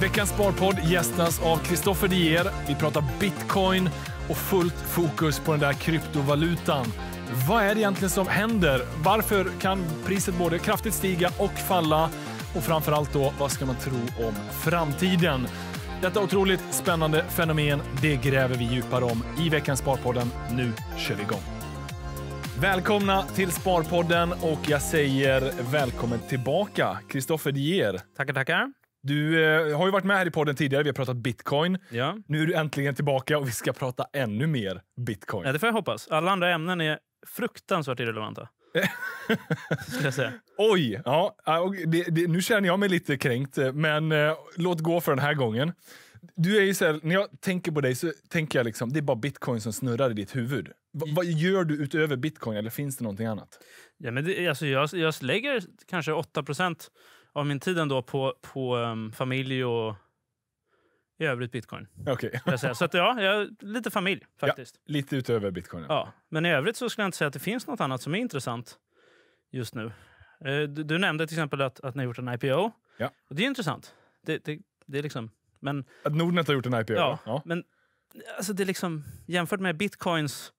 Veckans Sparpodd gästas av Kristoffer Dier. Vi pratar bitcoin och fullt fokus på den där kryptovalutan. Vad är det egentligen som händer? Varför kan priset både kraftigt stiga och falla? Och framför allt då, vad ska man tro om framtiden? Detta otroligt spännande fenomen, det gräver vi djupare om i veckans Sparpodden. Nu kör vi igång. Välkomna till Sparpodden och jag säger välkommen tillbaka, Kristoffer Dier. Tackar, tackar. Du eh, har ju varit med här i podden tidigare, vi har pratat bitcoin. Ja. Nu är du äntligen tillbaka och vi ska prata ännu mer bitcoin. Ja, det får jag hoppas. Alla andra ämnen är fruktansvärt irrelevanta. ska jag säga. Oj! Ja, det, det, nu känner jag mig lite kränkt, eh, men eh, låt gå för den här gången. Du är ju så här, när jag tänker på dig så tänker jag liksom, det är bara bitcoin som snurrar i ditt huvud. Va, vad gör du utöver bitcoin eller finns det någonting annat? Ja, men det, alltså jag, jag lägger kanske 8 procent av min tid ändå på, på um, familj och i övrigt bitcoin. Okay. Så att, ja, jag, lite familj faktiskt. Ja, lite utöver bitcoin. Ja. Men i övrigt så skulle jag inte säga att det finns något annat som är intressant just nu. Eh, du, du nämnde till exempel att, att ni har gjort en IPO. Ja. Och det är intressant. Det, det, det är liksom, men, att Nordnet har gjort en IPO? Ja. ja. Men alltså det är liksom, jämfört med bitcoins,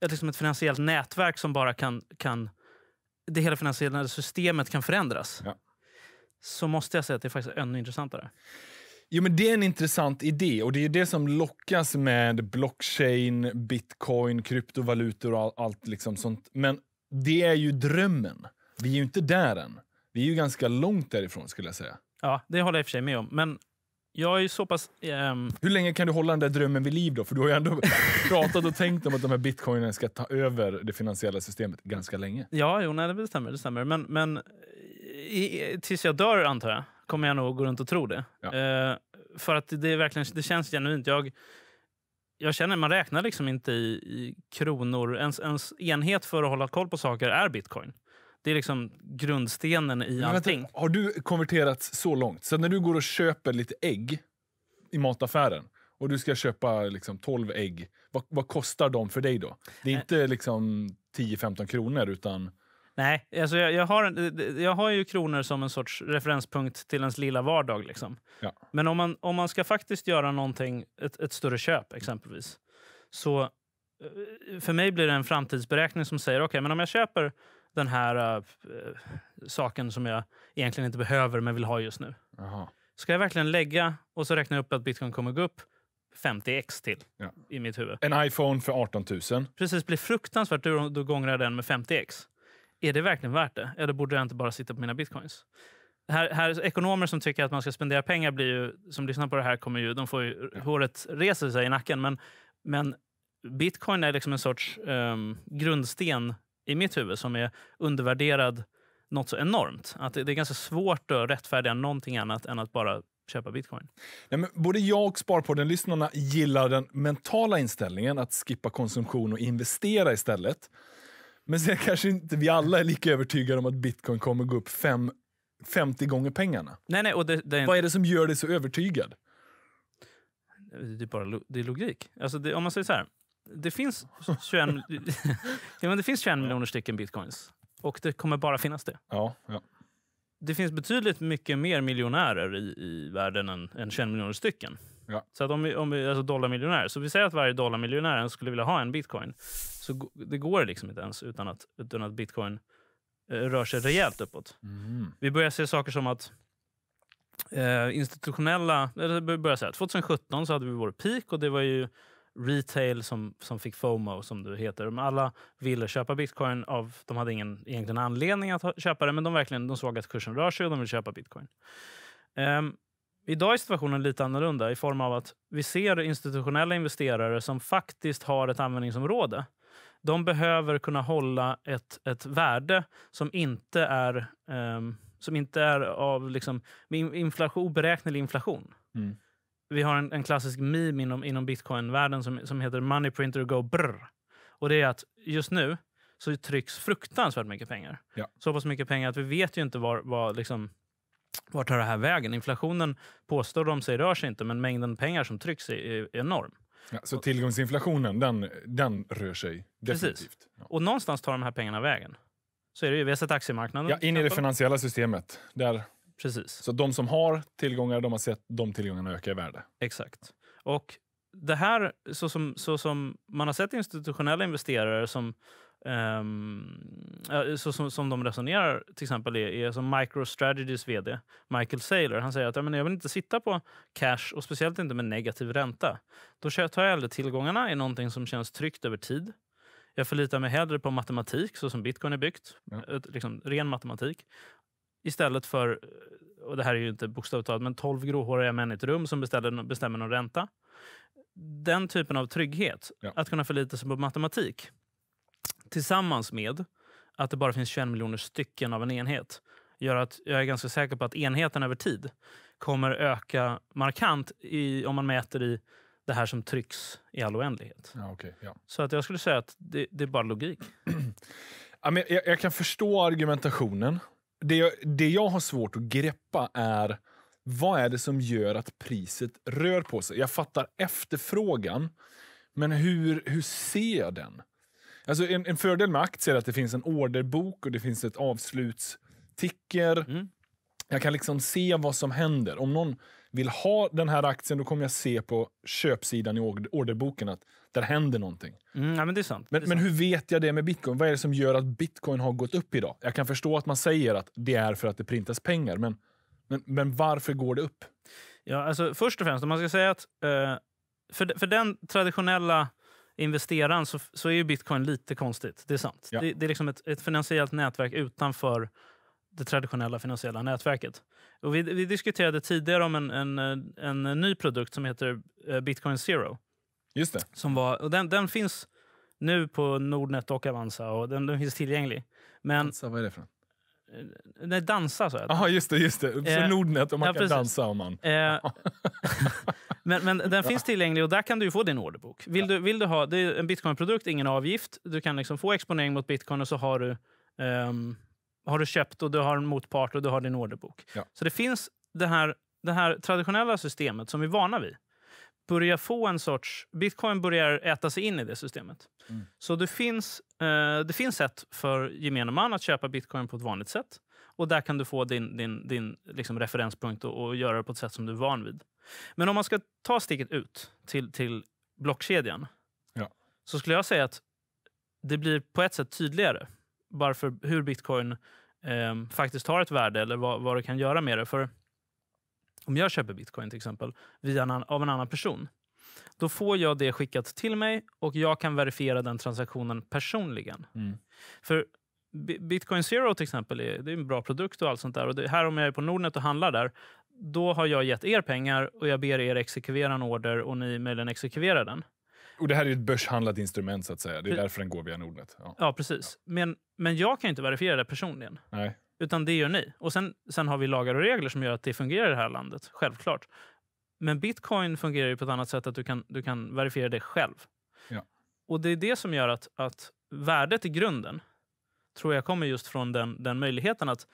ett, liksom ett finansiellt nätverk som bara kan... kan det hela finansiella systemet kan förändras. Ja så måste jag säga att det är faktiskt ännu intressantare. Jo, men det är en intressant idé och det är det som lockas med blockchain, bitcoin, kryptovalutor och allt liksom sånt. Men det är ju drömmen. Vi är ju inte där än. Vi är ju ganska långt därifrån skulle jag säga. Ja, det håller jag i och för sig med om. Men jag är så pass... Ehm... Hur länge kan du hålla den där drömmen vid liv då? För du har ju ändå pratat och tänkt om att de här bitcoinen ska ta över det finansiella systemet ganska länge. Ja, jo, nej, det stämmer. Det stämmer. Men, men i, tills jag dör, antar jag, kommer jag nog gå runt och tro det. Ja. Eh, för att det, är verkligen, det känns genuint. Jag, jag känner Man räknar liksom inte i, i kronor. Ens, ens, enhet för att hålla koll på saker är bitcoin. Det är liksom grundstenen i Men allting. Vänta, har du konverterats så långt? Så när du går och köper lite ägg i mataffären och du ska köpa liksom 12 ägg, vad, vad kostar de för dig då? Det är eh. inte liksom 10-15 kronor utan... Nej, alltså jag, jag, har en, eh, jag har ju kronor som en sorts referenspunkt till ens lilla vardag. Liksom. Ja. Men om man, om man ska faktiskt göra någonting, ett, ett större köp exempelvis, så eh, för mig blir det en framtidsberäkning som säger okej, okay, men om jag köper den här äh, saken som jag egentligen inte behöver men vill ha just nu. Aha. Ska jag verkligen lägga och så räkna upp att bitcoin kommer gå upp 50x till ja. i mitt huvud. En iPhone för 18 000. Precis, blir fruktansvärt dyr om du gångrar den med 50x är det verkligen värt det? Eller borde jag inte bara sitta på mina bitcoins? Här, här, ekonomer som tycker att man ska spendera pengar blir ju, som lyssnar på det här kommer ju, de får ju, håret reser sig i nacken. Men, men bitcoin är liksom en sorts um, grundsten i mitt huvud som är undervärderad något så enormt. Att det, det är ganska svårt att rättfärdiga någonting annat än att bara köpa bitcoin. Nej, men både jag och Sparpodden-lyssnarna gillar den mentala inställningen att skippa konsumtion och investera istället. Men sen kanske inte vi alla är lika övertygade om att bitcoin kommer gå upp fem, 50 gånger pengarna. Nej, nej, och det, det är Vad är det som gör dig så övertygad? Det är bara det är logik. Alltså det, om man säger så här. Det finns 21, ja, men det finns 21 miljoner stycken bitcoins. Och det kommer bara finnas det. Ja, ja. Det finns betydligt mycket mer miljonärer i, i världen än, än 21 miljoner stycken. Ja. Så att om vi, om vi, alltså dollarmiljonär, så vi säger att varje dollarmiljonär skulle vilja ha en bitcoin. Så det går liksom inte ens utan att, utan att bitcoin eh, rör sig rejält uppåt. Mm. Vi börjar se saker som att eh, institutionella... Eller börjar säga, 2017 så hade vi vår peak och det var ju retail som, som fick FOMO, som du heter. alla ville köpa bitcoin. av, De hade ingen egentligen anledning att köpa det, men de, verkligen, de såg att kursen rör sig och de ville köpa bitcoin. Um, Idag är situationen lite annorlunda i form av att vi ser institutionella investerare som faktiskt har ett användningsområde. De behöver kunna hålla ett, ett värde som inte är, um, som inte är av liksom, inflation, oberäknelig inflation. Mm. Vi har en, en, klassisk meme inom, inom bitcoin som, som heter “Money printer go brr”. Och det är att just nu så trycks fruktansvärt mycket pengar. Ja. Så pass mycket pengar att vi vet ju inte var, var liksom, vart tar det här vägen? Inflationen påstår de sig rör sig inte, men mängden pengar som trycks är enorm. Ja, så tillgångsinflationen, den, den rör sig definitivt. Precis. Ja. Och någonstans tar de här pengarna vägen. Så är det ju. Vi har sett aktiemarknaden. Ja, in i det finansiella systemet. Där. Precis. Så de som har tillgångar, de har sett de tillgångarna öka i värde. Exakt. Och det här, så som, så som man har sett institutionella investerare som Um, så som, som de resonerar till exempel är, är som MicroStrategys vd Michael Saylor. Han säger att ja, men jag vill inte sitta på cash och speciellt inte med negativ ränta. Då tar jag hellre tillgångarna i någonting som känns tryggt över tid. Jag förlitar mig hellre på matematik så som bitcoin är byggt. Ja. Liksom, ren matematik. Istället för, och det här är ju inte bokstavligt talat, men 12 gråhåriga män i ett rum som beställer, bestämmer någon ränta. Den typen av trygghet, ja. att kunna förlita sig på matematik tillsammans med att det bara finns 21 miljoner stycken av en enhet gör att jag är ganska säker på att enheten över tid kommer öka markant i, om man mäter i det här som trycks i all oändlighet. Ja, okay, ja. Så att jag skulle säga att det, det är bara logik. ja, men jag, jag, kan förstå argumentationen. Det jag, det jag har svårt att greppa är vad är det som gör att priset rör på sig? Jag fattar efterfrågan, men hur, hur ser jag den? Alltså en, en, fördel med aktier är att det finns en orderbok och det finns ett avslutsticker. Mm. Jag kan liksom se vad som händer. Om någon vill ha den här aktien då kommer jag se på köpsidan i orderboken att där händer någonting. Mm, ja, men det är sant. Men, det är men hur vet jag det med bitcoin? Vad är det som gör att bitcoin har gått upp idag? Jag kan förstå att man säger att det är för att det printas pengar, men, men, men varför går det upp? Ja, alltså, först och främst, om man ska säga att eh, för, för den traditionella investeraren så, så är ju bitcoin lite konstigt. Det är sant. Ja. Det, det, är liksom ett, ett finansiellt nätverk utanför det traditionella finansiella nätverket. Och vi, vi diskuterade tidigare om en, en, en, ny produkt som heter eh, Bitcoin Zero. Just det. Som var, och den, den finns nu på Nordnet och Avanza och den, den finns tillgänglig. Men, alltså, vad är det för Eh, nej, dansa sa jag. Ja, just det. Just det. Så eh, Nordnet, och man ja, kan dansa om man... Eh, men, men den finns tillgänglig och där kan du få din orderbok. Vill, ja. du, vill du ha... Det är en bitcoinprodukt, ingen avgift. Du kan liksom få exponering mot bitcoin och så har du, um, har du köpt och du har en motpart och du har din orderbok. Ja. Så det finns det här, det här traditionella systemet som vi är vana vid börjar få en sorts... Bitcoin börjar äta sig in i det systemet. Mm. Så det finns, eh, det finns sätt för gemene man att köpa bitcoin på ett vanligt sätt. Och Där kan du få din, din, din liksom referenspunkt och, och göra det på ett sätt som du är van vid. Men om man ska ta steget ut till, till blockkedjan ja. så skulle jag säga att det blir på ett sätt tydligare varför, hur bitcoin eh, faktiskt har ett värde eller vad, vad det kan göra med det. För om jag köper bitcoin till exempel via en, av en annan person, då får jag det skickat till mig och jag kan verifiera den transaktionen personligen. Mm. För Bitcoin Zero till exempel, är, det är en bra produkt och allt sånt där. Och det, här om jag är på Nordnet och handlar där, då har jag gett er pengar och jag ber er exekvera en order och ni möjligen exekverar den. Och Det här är ett börshandlat instrument, så att säga. Det är därför den går via Nordnet. Ja, ja precis. Ja. Men, men jag kan inte verifiera det personligen. Nej. Utan det gör ni. Och sen, sen har vi lagar och regler som gör att det fungerar i det här landet. Självklart. Men bitcoin fungerar ju på ett annat sätt, att du kan, du kan verifiera det själv. Ja. Och det är det som gör att, att värdet i grunden tror jag kommer just från den, den möjligheten att,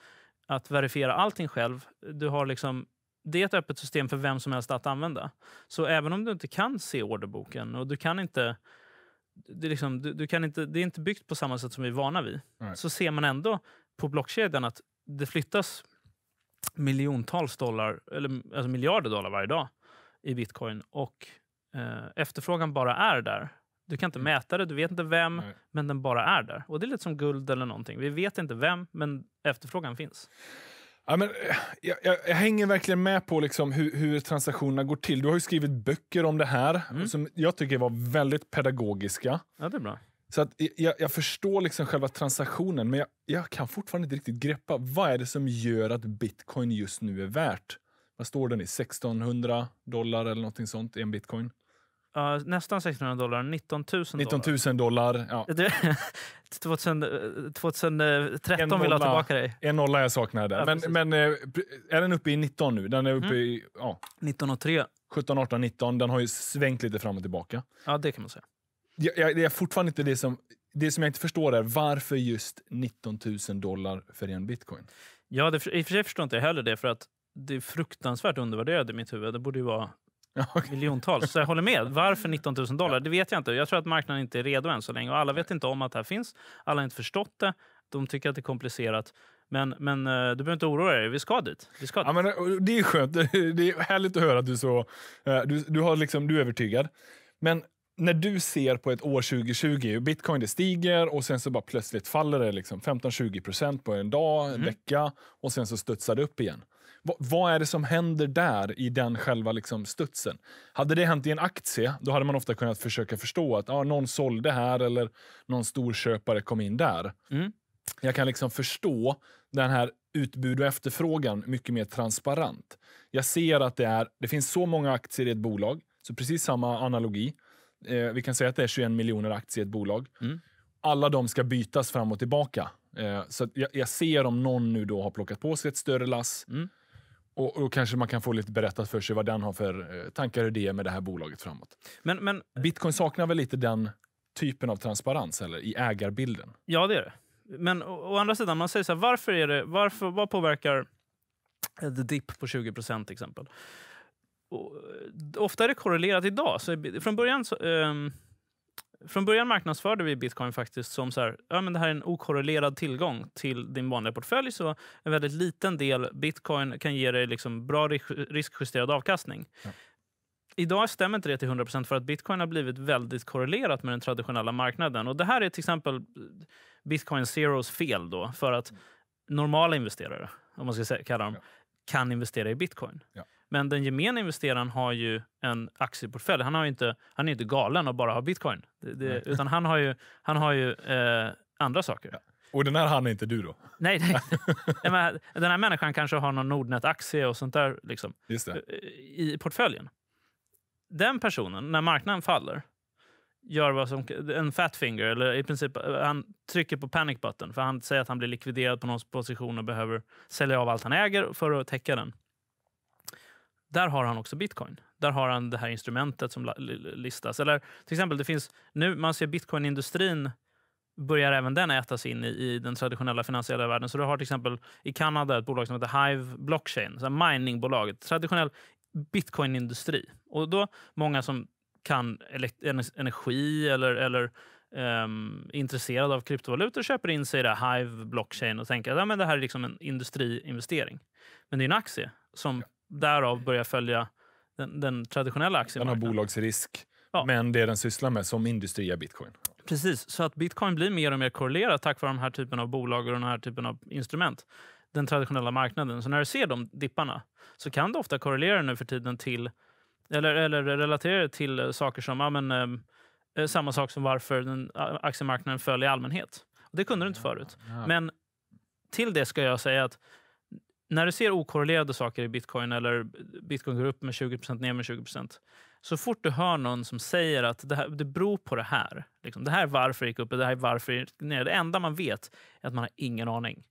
att verifiera allting själv. Du har liksom, det är ett öppet system för vem som helst att använda. Så även om du inte kan se orderboken och du kan inte det är, liksom, du, du, kan inte, det är inte byggt på samma sätt som vi är vana vid. Nej. Så ser man ändå på blockkedjan att det flyttas miljontals dollar, eller alltså miljarder dollar varje dag i bitcoin och eh, efterfrågan bara är där. Du kan inte mm. mäta det, du vet inte vem, Nej. men den bara är där. Och Det är lite som guld eller någonting. Vi vet inte vem, men efterfrågan finns. Ja, men, eh, jag, jag, jag, hänger verkligen med på liksom hur, hur, transaktionerna går till. Du har ju skrivit böcker om det här mm. som jag tycker var väldigt pedagogiska. Ja, det är bra. Så att jag, jag, förstår liksom själva transaktionen, men jag, jag, kan fortfarande inte riktigt greppa vad är det som gör att bitcoin just nu är värt. Vad står den i? 1600 dollar eller någonting sånt i en bitcoin? Uh, nästan 1600 dollar. 19 000 dollar. 19 000 dollar, ja. 2000, 2013 nolla, vill jag ha tillbaka dig. En nolla jag saknade. Ja, men, men, eh, är den uppe i 19 nu? Den är uppe mm. i... Ja. 19 och 17, 18, 19. Den har ju svängt lite fram och tillbaka. Ja, det kan man säga jag, jag, det fortfarande inte det som... Det som jag inte förstår är varför just 19 000 dollar för en bitcoin? Ja, det, i och för sig förstår inte jag heller det, för att det är fruktansvärt undervärderat. i mitt huvud. Det borde ju vara okay. miljontals. Så jag håller med. Varför 19 000 dollar? Ja. Det vet jag inte. Jag tror att marknaden inte är redo än så länge. Och alla vet inte om att det här finns. Alla har inte förstått det. De tycker att det är komplicerat. Men, men eh, du behöver inte oroa dig, vi ska dit. Vi ska dit. Ja, men, eh, det är skönt. Det är härligt att höra att du, så, eh, du, du, har liksom, du är övertygad. Men när du ser på ett år 2020, bitcoin det stiger och sen så bara plötsligt faller det liksom 15-20 på en dag, en mm. vecka och sen så studsar det upp igen. V vad är det som händer där i den själva liksom studsen? Hade det hänt i en aktie, då hade man ofta kunnat försöka förstå att ah, någon sålde här eller någon storköpare kom in där. Mm. Jag kan liksom förstå den här utbud och efterfrågan mycket mer transparent. Jag ser att det, är, det finns så många aktier i ett bolag, så precis samma analogi. Eh, vi kan säga att det är 21 miljoner aktier i ett bolag. Mm. Alla de ska bytas fram och tillbaka. Eh, så jag, jag, ser om någon nu då har plockat på sig ett större lass. Mm. Och, och kanske man kan få lite berättat för sig vad den har för eh, tankar och idéer med det här bolaget framåt. Men, men, Bitcoin saknar väl lite den typen av transparens eller i ägarbilden? Ja, det är det. Men å, å andra sidan, man säger så här, varför är det, varför, vad påverkar the dip på 20 procent till exempel? ofta är det korrelerat idag. Så från början så, um, från början marknadsförde vi bitcoin faktiskt som så här, ja, men det här är en okorrelerad tillgång till din vanliga portfölj. Så en väldigt liten del bitcoin kan ge dig liksom bra riskjusterad avkastning. Ja. Idag stämmer inte det till 100 för att bitcoin har blivit väldigt korrelerat med den traditionella marknaden. Och Det här är till exempel eh, bitcoin zeros fel då för att mm. normala investerare, om man ska kalla dem, kan investera i bitcoin. Ja. Men den gemene investeraren har ju en aktieportfölj. Han, har inte, han är inte galen och bara har bitcoin. Det, det, utan han har ju, han har ju eh, andra saker. Ja. Och den här han är inte du då? Nej, nej. den, här, den här människan kanske har någon Nordnet-aktie och sånt där liksom, eh, i portföljen. Den personen, när marknaden faller, gör vad som, en fatfinger, eller i princip eh, han trycker på panic button för han säger att han blir likviderad på någons position och behöver sälja av allt han äger för att täcka den. Där har han också bitcoin. Där har han det här instrumentet som listas. Eller till exempel, det finns nu, man ser bitcoinindustrin börjar även den ätas in i, i, den traditionella finansiella världen. Så du har till exempel i Kanada ett bolag som heter Hive Blockchain, så miningbolag, traditionell bitcoinindustri. Och då många som kan energi eller, eller um, ehm, intresserade av kryptovalutor köper in sig i det Hive Blockchain och tänker att ja, men det här är liksom en industriinvestering. Men det är en aktie som därav börja följa den, den traditionella aktiemarknaden. Den har bolagsrisk, ja. men det den sysslar med som industri är bitcoin. Precis, så att bitcoin blir mer och mer korrelerat tack vare den här typen av bolag och den här typen av instrument. Den traditionella marknaden. Så när du ser de dipparna så kan du ofta korrelera nu för tiden till eller, eller relatera det till eh, saker som ja, men, ehm, eh, samma sak som varför den, aktiemarknaden föll i allmänhet. Och det kunde du inte förut. Men till det ska jag säga att när du ser okorrelerade saker i bitcoin eller bitcoin går upp med 20 ner med 20 så fort du hör någon som säger att det, här, det beror på det här. Liksom, det här är varför det gick upp och det här är varför det gick ner. Det enda man vet är att man har ingen aning.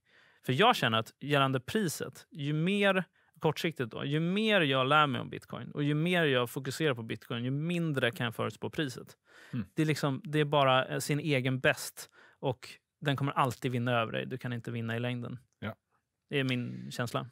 För jag känner att gällande priset, ju mer kortsiktigt då, ju mer jag lär mig om bitcoin och ju mer jag fokuserar på bitcoin, ju mindre kan jag förutspå priset. Mm. Det, är liksom, det är bara eh, sin egen bäst och den kommer alltid vinna över dig. Du kan inte vinna i längden. Ja. Det är min känsla.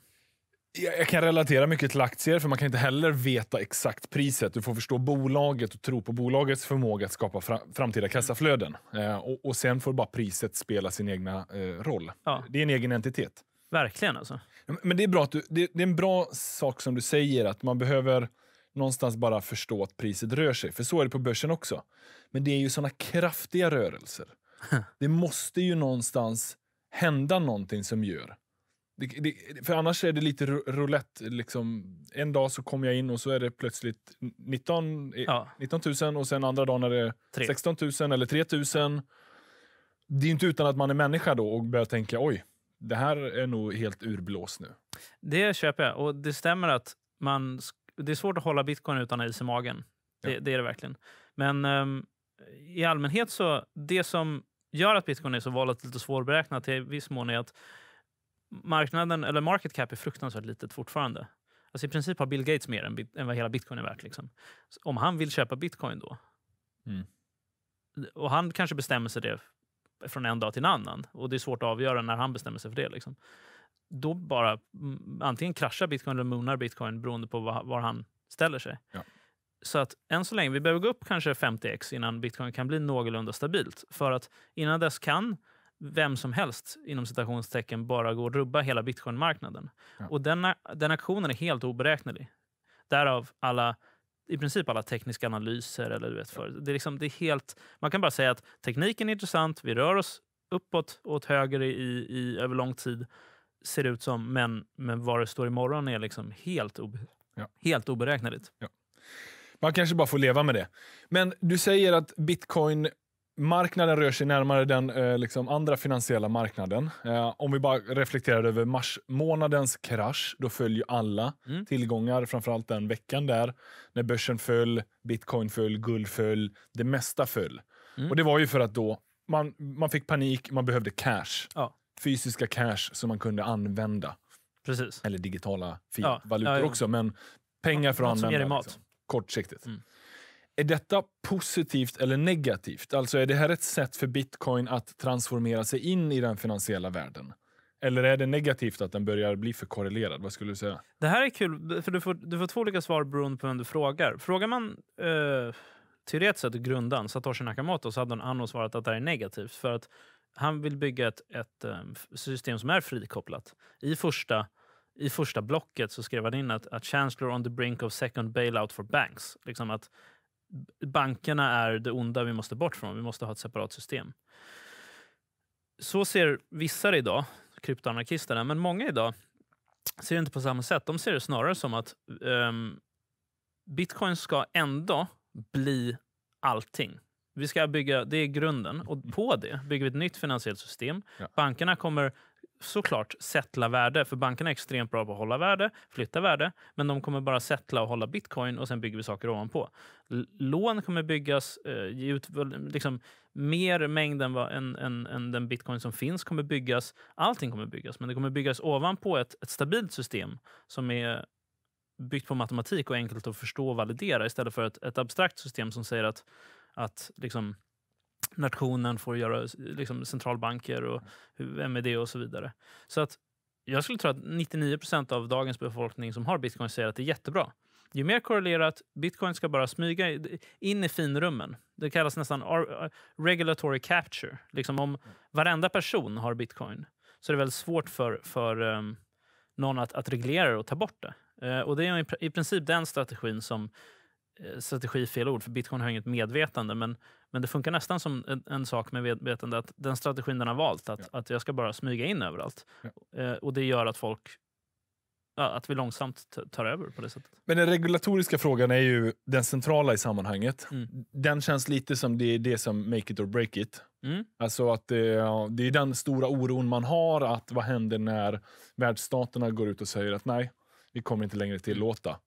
Jag kan relatera mycket till aktier, för man kan inte heller veta exakt priset. Du får förstå bolaget och tro på bolagets förmåga att skapa framtida kassaflöden. Eh, och, sen får bara priset spela sin egna eh, roll. Ja. Det är en egen entitet. Verkligen alltså. Men det är, bra att du, det, är en bra sak som du säger, att man behöver någonstans bara förstå att priset rör sig. För så är det på börsen också. Men det är ju såna kraftiga rörelser. det måste ju någonstans hända någonting som gör det, det, för annars är det lite roulette. Liksom. En dag så kommer jag in och så är det plötsligt 19, eh, ja. 19 000 och sen andra dagen är det 3. 16 000 eller 3 000. Det är inte utan att man är människa då och börjar tänka oj, det här är nog helt urblås nu. Det köper jag och det stämmer att man, det är svårt att hålla bitcoin utan is i magen. Det, ja. det är det verkligen. Men um, i allmänhet så, det som gör att bitcoin är så volatilt och svårberäknat i viss mån är att marknaden, eller market cap är fruktansvärt litet fortfarande. Alltså I princip har Bill Gates mer än, än vad hela bitcoin är värt. Liksom. Om han vill köpa bitcoin då, mm. och han kanske bestämmer sig det från en dag till en annan, och det är svårt att avgöra när han bestämmer sig för det. Liksom. Då bara antingen kraschar bitcoin eller moonar bitcoin beroende på var, var han ställer sig. Ja. Så att än så länge, vi behöver gå upp kanske 50x innan bitcoin kan bli någorlunda stabilt. För att innan dess kan vem som helst inom citationstecken bara går och rubba hela bitcoinmarknaden. Ja. Och den, den aktionen är helt oberäknelig. Därav alla i princip alla tekniska analyser. eller du vet, för. Det är liksom, det är helt, man kan bara säga att tekniken är intressant, vi rör oss uppåt och åt höger i, i, över lång tid, ser det ut som, men, men var det står imorgon är liksom helt, obe, ja. helt oberäknarligt. Ja. Man kanske bara får leva med det. Men du säger att bitcoin marknaden rör sig närmare den eh, liksom andra finansiella marknaden. Eh, om vi bara reflekterar över mars månadens krasch, då föll ju alla mm. tillgångar, framförallt den veckan där, när börsen föll, bitcoin föll, guld föll, det mesta föll. Mm. Och det var ju för att då man, man fick panik, man behövde cash. Ja. Fysiska cash som man kunde använda. Precis. Eller digitala ja. valutor ja, också, men pengar för att använda. Liksom, kortsiktigt. Mm. Är detta positivt eller negativt? Alltså är det här ett sätt för bitcoin att transformera sig in i den finansiella världen? Eller är det negativt att den börjar bli för korrelerad? Vad skulle du säga? Det här är kul, för du får, du får två olika svar beroende på vem du frågar. Frågar man eh, teoretiskt sett grundaren Satoshi Nakamoto, så hade han Anno svarat att det här är negativt. För att han vill bygga ett, ett eh, system som är frikopplat. I första, I första blocket så skrev han in att, att chancellor on the brink of second bailout for banks. Liksom att bankerna är det onda vi måste bort från. Vi måste ha ett separat system. Så ser vissa idag, kryptoanarkisterna, men många idag ser det inte på samma sätt. De ser det snarare som att um, bitcoin ska ändå bli allting. Vi ska bygga, det är grunden. Och på det bygger vi ett nytt finansiellt system. Ja. Bankerna kommer såklart sättla värde, för bankerna är extremt bra på att hålla värde, flytta värde, men de kommer bara sättla och hålla bitcoin och sen bygger vi saker ovanpå. Lån kommer byggas, ge eh, ut liksom, mer mängd än, vad, än, än, än, den bitcoin som finns kommer byggas. Allting kommer byggas, men det kommer byggas ovanpå ett, ett stabilt system som är byggt på matematik och enkelt att förstå och validera istället för ett, ett abstrakt system som säger att, att liksom, nationen får göra liksom, centralbanker och MED och så vidare. Så att jag skulle tro att 99 av dagens befolkning som har bitcoin säger att det är jättebra. Ju mer korrelerat, bitcoin ska bara smyga in i finrummen. Det kallas nästan regulatory capture. Liksom om varenda person har bitcoin så är det väldigt svårt för, för um, någon att, att reglera det och ta bort det. Uh, och Det är i, princip den strategin som eh, strategi är fel ord, för bitcoin har inget medvetande. Men men det funkar nästan som en, en sak med medvetande. att den strategin den har valt, att, ja. att jag ska bara smyga in överallt. Ja. Eh, och det gör att folk att vi långsamt tar över på det sättet. Men den regulatoriska frågan är ju den centrala i sammanhanget. Mm. Den känns lite som det är det som make it or break it. Mm. Alltså att det, eh, det är den stora oron man har, att vad händer när världsstaterna går ut och säger att nej, vi kommer inte längre tillåta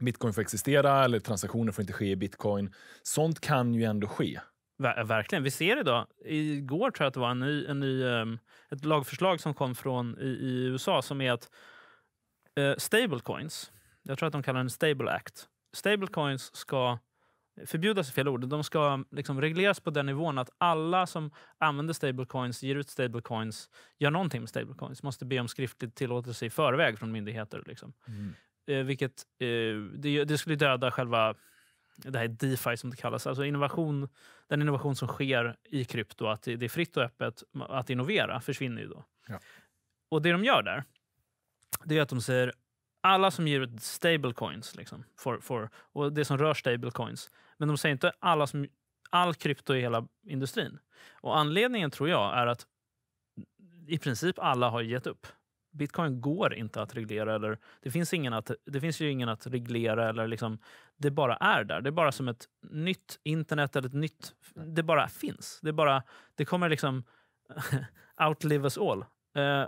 bitcoin får existera eller transaktioner får inte ske i bitcoin. Sånt kan ju ändå ske. Ver eh, verkligen. Vi ser det idag. Igår tror jag att det var en ny, en ny, ehm, ett lagförslag som kom från i, i USA som är att eh, stablecoins, jag tror att de kallar den Stable Act. Stablecoins ska förbjudas i fel ord. De ska liksom regleras på den nivån att alla som använder stablecoins, ger ut stablecoins, gör någonting med stablecoins, måste be om skriftlig tillåtelse i förväg från myndigheter. Liksom. Mm. Eh, vilket eh, det, det, skulle döda själva det här DeFi som det kallas. Alltså innovation, den innovation som sker i krypto, att det är fritt och öppet att innovera, försvinner ju då. Ja. Och det de gör där, det är att de säger alla som ger ut stablecoins, liksom, for, for, och det som rör stablecoins, men de säger inte alla som, all krypto i hela industrin. Och anledningen tror jag är att i princip alla har gett upp. Bitcoin går inte att reglera. Eller, det, finns ingen att, det finns ju ingen att reglera. Eller liksom, det bara är där. Det är bara som ett nytt internet. eller ett nytt, Det bara finns. Det, bara, det kommer liksom outlive us all. Uh,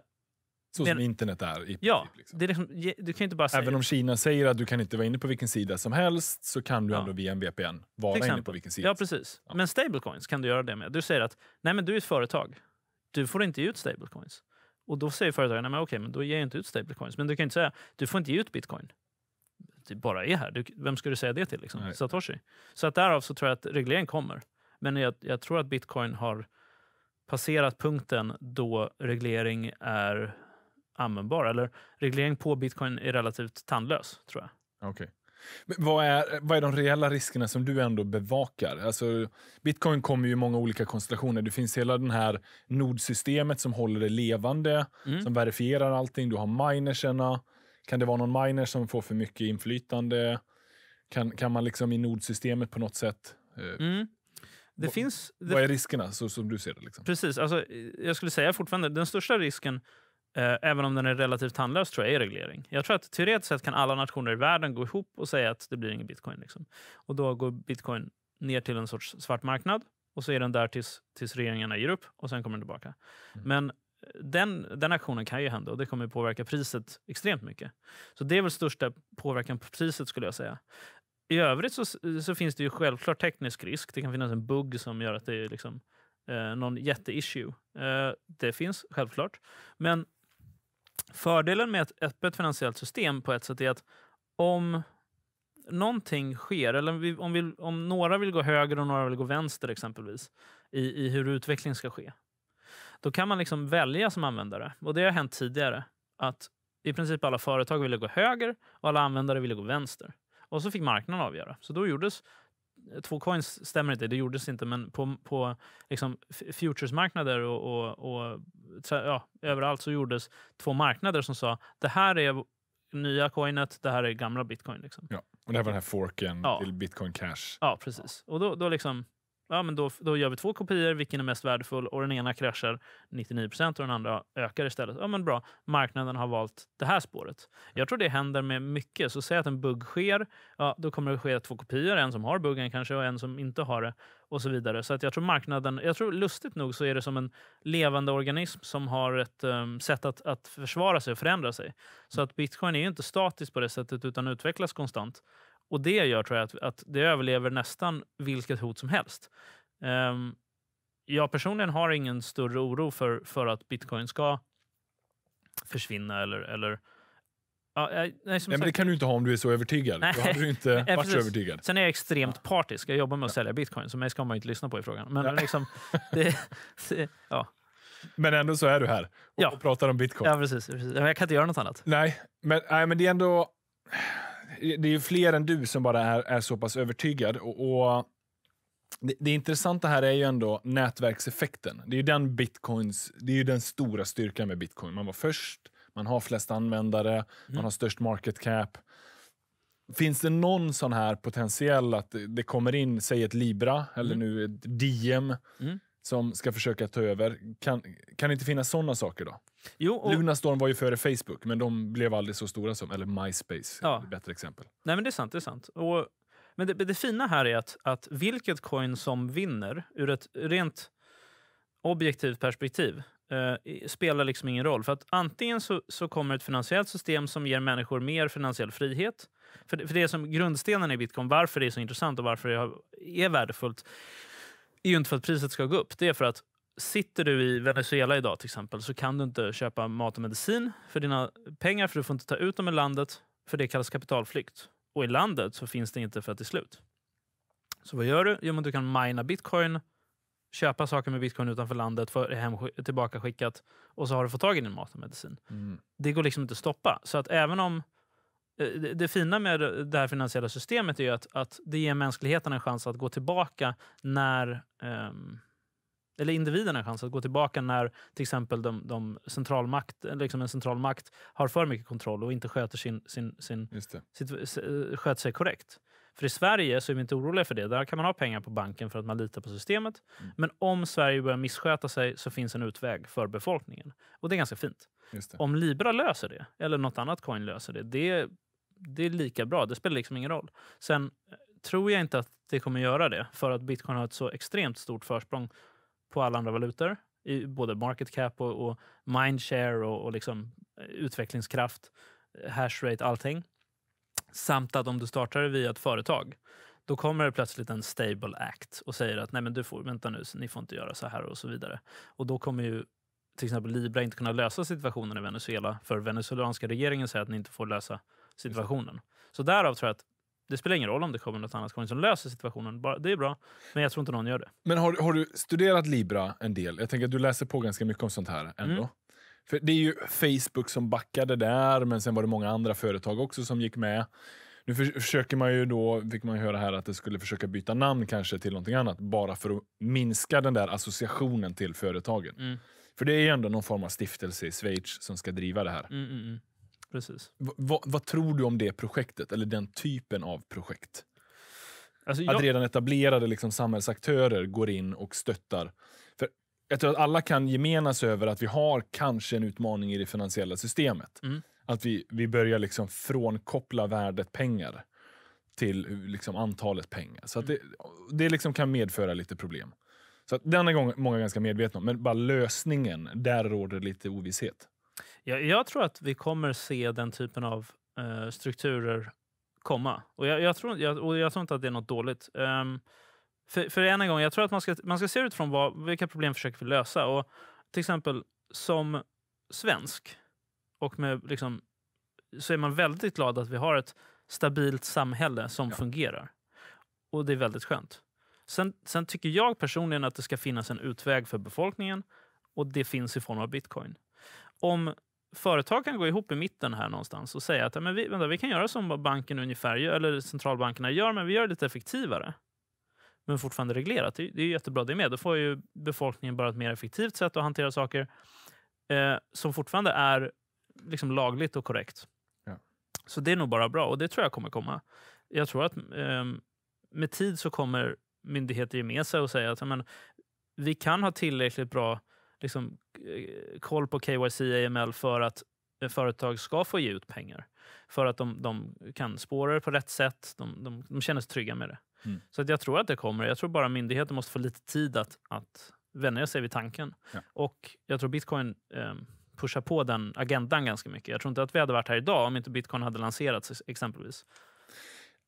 så men, som internet är. I, ja, typ, liksom. det är liksom, du kan inte bara säga... Även om Kina säger att du kan inte vara inne på vilken sida som helst så kan du ja. ändå via en VPN vara inne på vilken sida Ja, precis. Ja. Men stablecoins kan du göra det med. Du säger att nej men du är ett företag. Du får inte ge ut stablecoins. Och då säger företagen, men okej, men då ger jag inte ut stablecoins. Men du kan inte säga, du får inte ge ut bitcoin. Det bara är här. Du, vem ska du säga det till? Liksom? Satoshi. Så att därav så tror jag att regleringen kommer. Men jag, jag tror att bitcoin har passerat punkten då reglering är användbar. Eller reglering på bitcoin är relativt tandlös, tror jag. Okay. Men vad, är, vad är de reella riskerna som du ändå bevakar? Alltså, Bitcoin kommer ju i många olika konstellationer. Det finns hela den här nodsystemet som håller det levande, mm. som verifierar allting. Du har minerserna. Kan det vara någon miner som får för mycket inflytande? Kan, kan man liksom i nodsystemet på något sätt eh, mm. Det vad, finns, det, vad är riskerna så, som du ser det? Liksom? Precis. Alltså, jag skulle säga fortfarande den största risken Eh, även om den är relativt tandlös tror jag i reglering. Jag tror att teoretiskt sett kan alla nationer i världen gå ihop och säga att det blir ingen bitcoin. Liksom. Och då går bitcoin ner till en sorts svart marknad och så är den där tills, tills regeringarna ger upp och sen kommer den tillbaka. Mm. Men eh, den, den aktionen kan ju hända och det kommer påverka priset extremt mycket. Så det är väl största påverkan på priset skulle jag säga. I övrigt så, så finns det ju självklart teknisk risk. Det kan finnas en bugg som gör att det är liksom, eh, någon jätteissue. Eh, det finns självklart. Men Fördelen med ett öppet finansiellt system på ett sätt är att om någonting sker, eller om, vi, om, några vill gå höger och några vill gå vänster exempelvis, i, i hur utveckling ska ske, då kan man liksom välja som användare. Och Det har hänt tidigare. att I princip alla företag ville gå höger och alla användare ville gå vänster. Och så fick marknaden avgöra. Så då gjordes Två coins stämmer inte, det gjordes inte, men på, på liksom futuresmarknader och, och, och ja, överallt så gjordes två marknader som sa det här är nya coinet, det här är gamla bitcoin. Liksom. Ja, och det här var den här forken ja. till bitcoin cash. Ja, precis. Och då, då liksom, ja, men då, då gör vi två kopior, vilken är mest värdefull? Och den ena kraschar 99 och den andra ökar istället. Ja, men bra. Marknaden har valt det här spåret. Jag tror det händer med mycket. Så säg att en bugg sker, ja, då kommer det ske två kopior. En som har buggen kanske och en som inte har det och så vidare. Så att jag tror marknaden, jag tror lustigt nog så är det som en levande organism som har ett um, sätt att, att försvara sig och förändra sig. Så att bitcoin är inte statiskt på det sättet utan utvecklas konstant. Och det gör tror jag att, att det överlever nästan vilket hot som helst. Um, jag personligen har ingen större oro för, för att bitcoin ska försvinna eller, eller Ja, eh, nej, nej sagt, men det kan du inte ha om du är så övertygad. Nej. Då hade du inte varit så övertygad. Sen är jag extremt partisk. Jag jobbar med att sälja bitcoin, så mig ska man inte lyssna på i frågan. Men, ja. liksom, det, ja. men ändå så är du här och, ja. pratar om bitcoin. Ja, precis, precis. Jag kan inte göra något annat. Nej, men, nej, men det är ändå det är ju fler än du som bara är, är så pass övertygad. Och, och det, det, intressanta här är ju ändå nätverkseffekten. Det är ju den bitcoins, det är ju den stora styrkan med bitcoin. Man var först, man har flest användare, mm. man har störst market cap. Finns det någon sån här potentiell att det kommer in, säg ett Libra eller mm. nu ett Diem, mm som ska försöka ta över. Kan, kan det inte finnas sådana saker då? Jo, och... Lunarstorm var ju före Facebook, men de blev aldrig så stora som, eller MySpace, ja. bättre exempel. Nej men det är sant, det är sant. Och, men det, det fina här är att, att vilket coin som vinner ur ett rent objektivt perspektiv eh, spelar liksom ingen roll. För att antingen så, så kommer ett finansiellt system som ger människor mer finansiell frihet. För det, för det är som grundstenen i bitcoin, varför det är så intressant och varför det är värdefullt är ju inte för att priset ska gå upp. Det är för att sitter du i Venezuela idag till exempel så kan du inte köpa mat och medicin för dina pengar för du får inte ta ut dem i landet för det kallas kapitalflykt. Och i landet så finns det inte för att det är slut. Så vad gör du? Jo, men du kan mina bitcoin, köpa saker med bitcoin utanför landet, få det hem tillbaka skickat och så har du fått tag i din mat och medicin. Mm. Det går liksom inte att stoppa. Så att även om det, fina med det här finansiella systemet är att, att det ger mänskligheten en chans att gå tillbaka när um, eller individen en chans att gå tillbaka när till exempel de, de centralmakt, liksom en centralmakt har för mycket kontroll och inte sköter, sin, sin, sin, sitt, eh, sköter sig korrekt. För i Sverige så är vi inte oroliga för det. Där kan man ha pengar på banken för att man litar på systemet. Mm. Men om Sverige börjar missköta sig så finns en utväg för befolkningen. Och det är ganska fint. Om Libra löser det, eller något annat coin löser det, det det är lika bra. Det spelar liksom ingen roll. Sen eh, tror jag inte att det kommer göra det för att bitcoin har ett så extremt stort försprång på alla andra valutor. I både market cap och, och mindshare och, och liksom eh, utvecklingskraft, eh, hashrate, allting. Samt att om du startar via ett företag då kommer det plötsligt en stable act och säger att nej men du får, vänta nu, ni får inte göra så här och så vidare. Och då kommer ju till exempel Libra inte kunna lösa situationen i Venezuela för venezuelanska regeringen säger att ni inte får lösa situationen. Så därav tror jag att det spelar ingen roll om det kommer något annat som löser situationen. det är bra, men jag tror inte någon gör det. Men har, har du studerat Libra en del? Jag tänker att du läser på ganska mycket om sånt här mm. ändå. Mm. För Det är ju Facebook som backade där, men sen var det många andra företag också som gick med. Nu för, försöker man ju då, fick man ju höra här, att det skulle försöka byta namn kanske till någonting annat, bara för att minska den där associationen till företagen. Mm. För det är ju ändå någon form av stiftelse i Schweiz som ska driva det här. Mm, mm, mm precis. Va, va, vad tror du om det projektet, eller den typen av projekt? Alltså, jag... Att redan etablerade liksom, samhällsaktörer går in och stöttar. För jag tror att alla kan gemenas över att vi har kanske en utmaning i det finansiella systemet. Mm. Att vi, vi börjar liksom frånkoppla värdet pengar till liksom antalet pengar. Så mm. det, det liksom kan medföra lite problem. Så att den är många ganska medvetna om, men bara lösningen, där råder lite ovisshet. Jag, jag, tror att vi kommer se den typen av uh, strukturer komma. Och jag, jag tror, jag, och jag tror inte att det är något dåligt. Um, för, för en gång, jag tror att man ska, man ska se utifrån vad, vilka problem försöker vi lösa. Och till exempel som svensk, och med, liksom, så är man väldigt glad att vi har ett stabilt samhälle som ja. fungerar. Och det är väldigt skönt. Sen, sen, tycker jag personligen att det ska finnas en utväg för befolkningen och det finns i form av bitcoin. Om företag kan gå ihop i mitten här någonstans och säga att ja, men vi, vänta, vi kan göra som banken ungefär, eller centralbankerna gör, men vi gör det lite effektivare. Men fortfarande reglerat. Det, det är jättebra det med. Då får ju befolkningen bara ett mer effektivt sätt att hantera saker eh, som fortfarande är liksom lagligt och korrekt. Ja. Så det är nog bara bra och det tror jag kommer komma. Jag tror att eh, med tid så kommer myndigheter ge med sig och säga att ja, men, vi kan ha tillräckligt bra liksom, Eh, koll på KYC AML för att eh, företag ska få ge ut pengar. För att de, de kan spåra det på rätt sätt. De, de, de känner sig trygga med det. Mm. Så att jag tror att det kommer. Jag tror bara myndigheter måste få lite tid att, att vänja sig vid tanken. Ja. Och jag tror bitcoin eh, pushar på den agendan ganska mycket. Jag tror inte att vi hade varit här idag om inte bitcoin hade lanserats exempelvis.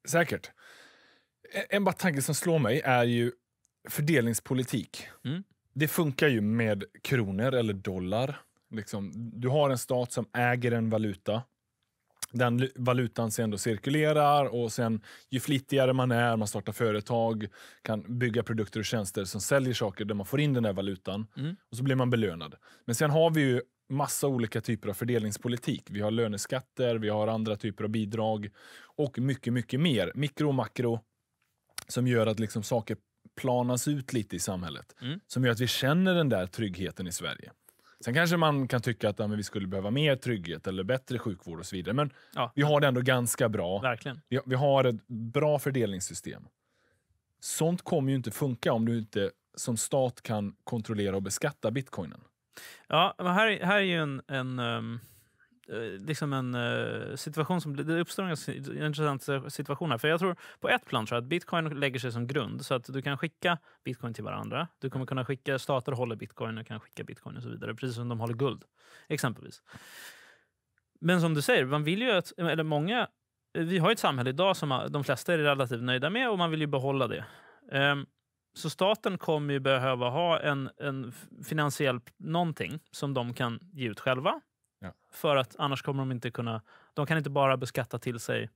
Säkert. E-, en, en tanke som slår mig är ju fördelningspolitik. Mm det funkar ju med kronor eller dollar. Liksom, du har en stat som äger en valuta. Den valutan sen då cirkulerar och sen ju flitigare man är, man startar företag, kan bygga produkter och tjänster som säljer saker där man får in den där valutan mm. och så blir man belönad. Men sen har vi ju massa olika typer av fördelningspolitik. Vi har löneskatter, vi har andra typer av bidrag och mycket, mycket mer. Mikro och makro som gör att liksom saker planas ut lite i samhället. Mm. Som gör att vi känner den där tryggheten i Sverige. Sen kanske man kan tycka att ja, vi skulle behöva mer trygghet eller bättre sjukvård och så vidare. Men ja. vi har det ändå ganska bra. Verkligen. Vi, vi har ett bra fördelningssystem. Sånt kommer ju inte funka om du inte som stat kan kontrollera och beskatta bitcoinen. Ja, men här, här är ju en... en um Eh, liksom en uh, situation som det uppstår en intressant situation här. För jag tror på ett plan tror jag att bitcoin lägger sig som grund så att du kan skicka bitcoin till varandra. Du kommer kunna skicka, stater håller bitcoin och kan skicka bitcoin och så vidare. Precis som de håller guld exempelvis. Men som du säger, man vill ju att, eller många, eh, vi har ett samhälle idag som de flesta är relativt nöjda med och man vill ju behålla det. Um, så staten kommer ju behöva ha en, en finansiell någonting som de kan ge ut själva Ja. För att annars kommer de inte kunna... De kan inte bara beskatta till sig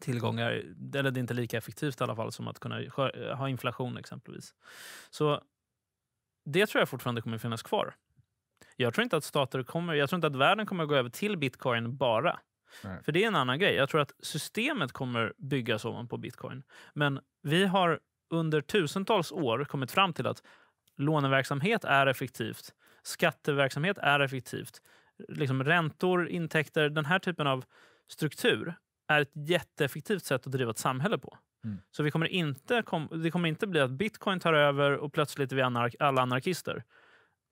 tillgångar, eller det är inte lika effektivt i alla fall som att kunna eh, ha inflation exempelvis. Så det tror jag fortfarande kommer finnas kvar. Jag tror inte att stater kommer, jag tror inte att världen kommer gå över till bitcoin bara. Nej. För det är en annan grej. Jag tror att systemet kommer byggas ovanpå bitcoin. Men vi har under tusentals år kommit fram till att låneverksamhet är effektivt. Skatteverksamhet är effektivt liksom räntor, intäkter, den här typen av struktur är ett jätteeffektivt sätt att driva ett samhälle på. Mm. Så vi kommer inte, kom, det kommer inte bli att bitcoin tar över och plötsligt är vi anark, alla anarkister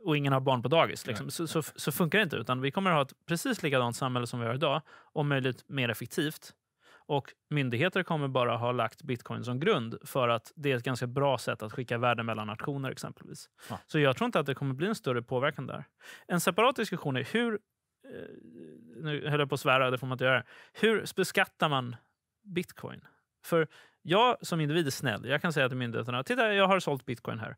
och ingen har barn på dagis. Liksom. Så, så, så, funkar det inte. utan Vi kommer att ha ett precis likadant samhälle som vi har idag, om möjligt mer effektivt och myndigheter kommer bara ha lagt bitcoin som grund för att det är ett ganska bra sätt att skicka värden mellan nationer exempelvis. Ja. Så jag tror inte att det kommer bli en större påverkan där. En separat diskussion är hur, eh, nu höll jag på att svära, det får man inte göra, hur beskattar man bitcoin? För jag som individ är snäll. Jag kan säga till myndigheterna, titta jag har sålt bitcoin här.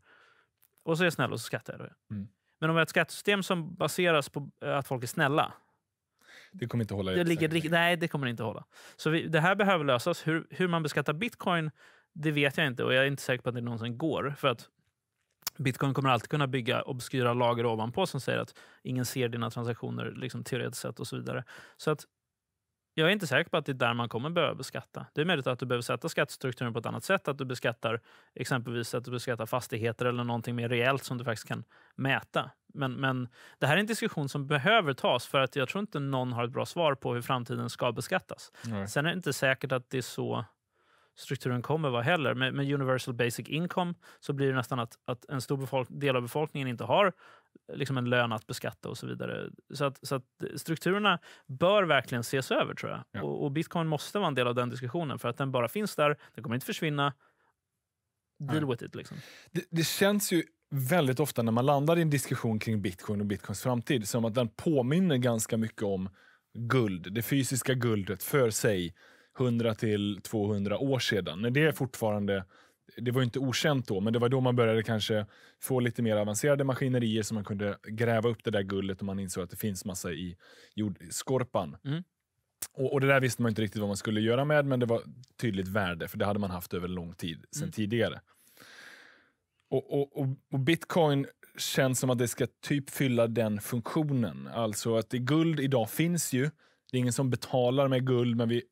Och så är jag snäll och så skattar jag det. Mm. Men om vi har ett skattesystem som baseras på att folk är snälla, det kommer inte hålla. Det ligger, nej, det kommer inte hålla. Så vi, det här behöver lösas. Hur, hur man beskattar bitcoin, det vet jag inte och jag är inte säker på att det någonsin går. För att Bitcoin kommer alltid kunna bygga obskyra lager ovanpå som säger att ingen ser dina transaktioner liksom, teoretiskt sett och så vidare. Så att jag är inte säker på att det är där man kommer behöva beskatta. Det är möjligt att du behöver sätta skattestrukturen på ett annat sätt. Att du beskattar exempelvis att du beskattar fastigheter eller någonting mer rejält som du faktiskt kan mäta. Men, men det här är en diskussion som behöver tas för att jag tror inte någon har ett bra svar på hur framtiden ska beskattas. Nej. Sen är det inte säkert att det är så strukturen kommer vara heller. Med, med, universal basic income så blir det nästan att, att en stor del av befolkningen inte har liksom en lön att beskatta och så vidare. Så att, så att strukturerna bör verkligen ses över tror jag. Ja. Och, och, bitcoin måste vara en del av den diskussionen för att den bara finns där, den kommer inte försvinna. Deal Nej. with it liksom. Det, det känns ju väldigt ofta när man landar i en diskussion kring bitcoin och bitcoins framtid som att den påminner ganska mycket om guld, det fysiska guldet för sig 100 till 200 år sedan. När det är fortfarande det var inte okänt då, men det var då man började kanske få lite mer avancerade maskinerier så man kunde gräva upp det där guldet och man insåg att det finns massa i jordskorpan. Mm. Och, och, det där visste man inte riktigt vad man skulle göra med, men det var tydligt värde, för det hade man haft över lång tid sedan mm. tidigare. Och, och, och, och, bitcoin känns som att det ska typ fylla den funktionen. Alltså att det, guld idag finns ju. Det är ingen som betalar med guld, men vi,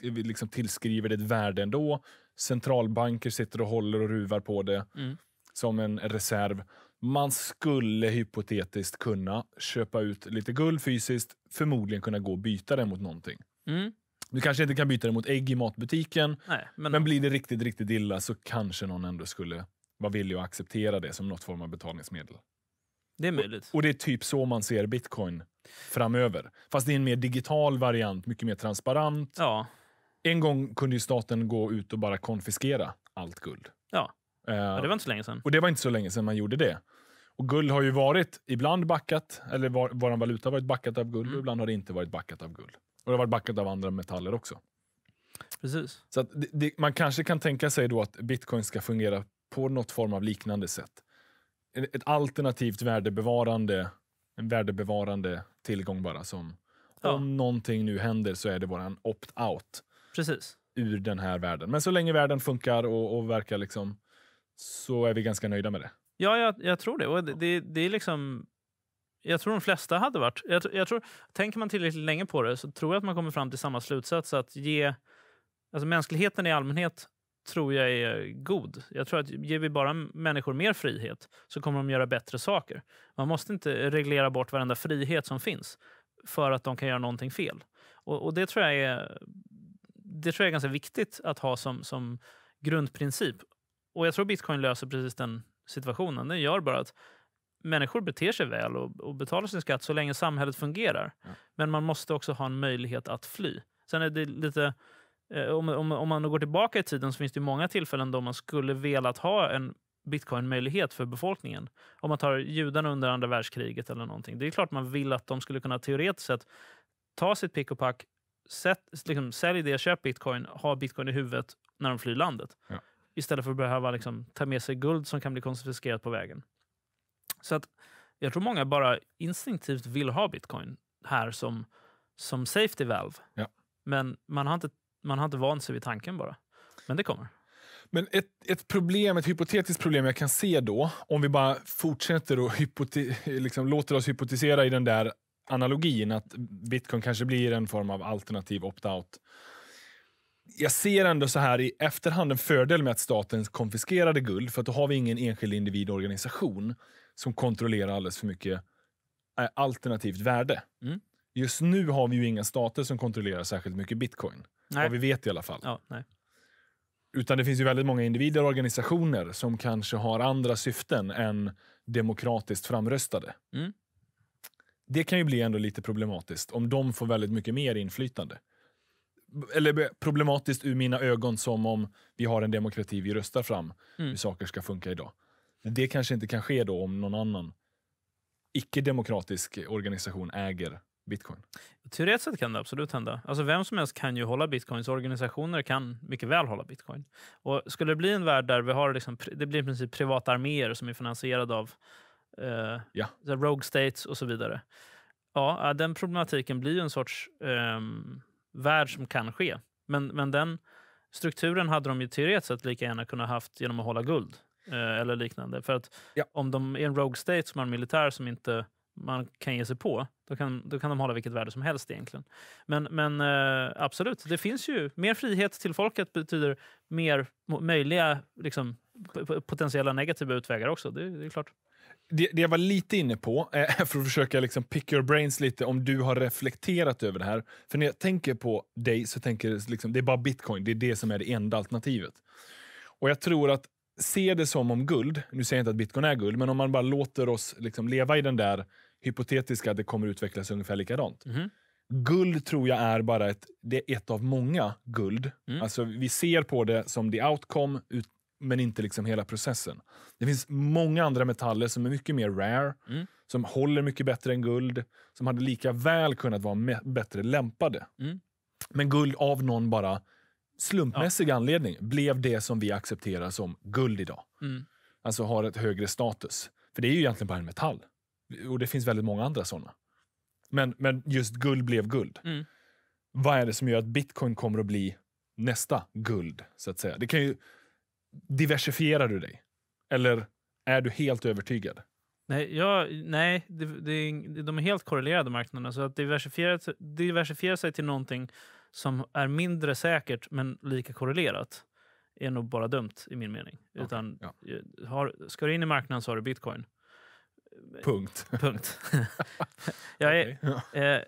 vi liksom tillskriver det ett värde ändå. Centralbanker sitter och håller och ruvar på det mm. som en reserv. Man skulle hypotetiskt kunna köpa ut lite guld fysiskt, förmodligen kunna gå och byta det mot någonting. Mm. Du kanske inte kan byta det mot ägg i matbutiken, Nej, men... men blir det riktigt, riktigt illa så kanske någon ändå skulle var villig att acceptera det som något form av betalningsmedel. Det är möjligt. Och, och det är typ så man ser bitcoin framöver. Fast det är en mer digital variant, mycket mer transparent. Ja. En gång kunde ju staten gå ut och bara konfiskera allt guld. Ja, uh, ja det var inte så länge sedan. Och det var inte så länge sedan man gjorde det. Och guld har ju varit ibland backat, eller var, vår valuta har varit backat av guld mm. och ibland har det inte varit backat av guld. Och det har varit backat av andra metaller också. Precis. Så det, det, man kanske kan tänka sig då att bitcoin ska fungera på något form av liknande sätt. Ett alternativt värdebevarande, en värdebevarande tillgång bara som ja. om någonting nu händer så är det bara en opt-out. Precis. Ur den här världen. Men så länge världen funkar och, och verkar liksom så är vi ganska nöjda med det. Ja, jag, jag tror det. Och det, det, det, är liksom... Jag tror de flesta hade varit... Jag, jag, tror, tänker man tillräckligt länge på det så tror jag att man kommer fram till samma slutsats. Att ge, alltså mänskligheten i allmänhet tror jag är god. Jag tror att ger vi bara människor mer frihet så kommer de göra bättre saker. Man måste inte reglera bort varenda frihet som finns för att de kan göra någonting fel. Och, och det, tror jag är, det tror jag är ganska viktigt att ha som, som grundprincip. Och jag tror bitcoin löser precis den situationen. Den gör bara att människor beter sig väl och, och betalar sin skatt så länge samhället fungerar. Ja. Men man måste också ha en möjlighet att fly. Sen är det lite Eh, om, om, om man går tillbaka i tiden så finns det många tillfällen då man skulle velat ha en bitcoin-möjlighet för befolkningen. Om man tar judarna under andra världskriget eller någonting. Det är klart man vill att de skulle kunna teoretiskt sett ta sitt pick och pack, sätt, liksom, sälj det, köp bitcoin, ha bitcoin i huvudet när de flyr landet. Ja. Istället för att behöva liksom, ta med sig guld som kan bli konfiskerat på vägen. Så att jag tror många bara instinktivt vill ha bitcoin här som, som safety valve. Ja. Men man har inte man har inte vant sig vid tanken bara. Men det kommer. Men ett, ett problem, ett hypotetiskt problem jag kan se då, om vi bara fortsätter och liksom, låter oss hypotisera i den där analogin att bitcoin kanske blir en form av alternativ opt-out. Jag ser ändå så här i efterhand en fördel med att staten konfiskerade guld för att då har vi ingen enskild individ organisation som kontrollerar alldeles för mycket eh, alternativt värde. Mm. Just nu har vi ju inga stater som kontrollerar särskilt mycket bitcoin. Nej. Vad vi vet i alla fall. Ja, nej. Utan det finns ju väldigt många individer och organisationer som kanske har andra syften än demokratiskt framröstade. Mm. Det kan ju bli ändå lite problematiskt om de får väldigt mycket mer inflytande. Eller problematiskt ur mina ögon som om vi har en demokrati vi röstar fram mm. hur saker ska funka idag. Det kanske inte kan ske då om någon annan icke-demokratisk organisation äger bitcoin? Teoretiskt sett kan det absolut hända. Alltså vem som helst kan ju hålla bitcoins. Organisationer kan mycket väl hålla bitcoin. Och Skulle det bli en värld där vi har liksom, det blir i princip privata arméer som är finansierade av eh, ja. rogue states och så vidare. Ja, Den problematiken blir en sorts eh, värld som kan ske. Men, men den strukturen hade de ju teoretiskt sett lika gärna kunnat haft genom att hålla guld eh, eller liknande. För att ja. om de är en rogue state som har en militär som inte man kan ge sig på, då kan, då kan de hålla vilket värde som helst egentligen. Men, men eh, absolut, det finns ju mer frihet till folket betyder mer möjliga liksom, potentiella negativa utvägar också. Det, det är klart. Det, det, jag var lite inne på, eh, för att försöka liksom pick your brains lite, om du har reflekterat över det här. För när jag tänker på dig så tänker jag liksom, det är bara bitcoin, det är det som är det enda alternativet. Och jag tror att se det som om guld, nu säger jag inte att bitcoin är guld, men om man bara låter oss liksom leva i den där hypotetiska att det kommer utvecklas ungefär likadant. Mm. Guld tror jag är bara ett, det är ett av många guld. Mm. Alltså, vi ser på det som the outcome, ut, men inte liksom hela processen. Det finns många andra metaller som är mycket mer rare, mm. som håller mycket bättre än guld, som hade lika väl kunnat vara bättre lämpade. Mm. Men guld av någon bara slumpmässig ja. anledning blev det som vi accepterar som guld idag. Mm. Alltså har ett högre status. För det är ju egentligen bara en metall. Och det finns väldigt många andra sådana. Men, men just guld blev guld. Mm. Vad är det som gör att bitcoin kommer att bli nästa guld? så att säga? Det kan ju... Diversifierar du dig? Eller är du helt övertygad? Nej, jag, nej det, det, de är helt korrelerade marknaderna. Så att diversifiera, diversifiera sig till någonting som är mindre säkert men lika korrelerat är nog bara dumt i min mening. Okay, Utan, ja. Eh, har, ska du in i marknaden så har du bitcoin. Punkt. Punkt. jag, är, okay. Eh, eh,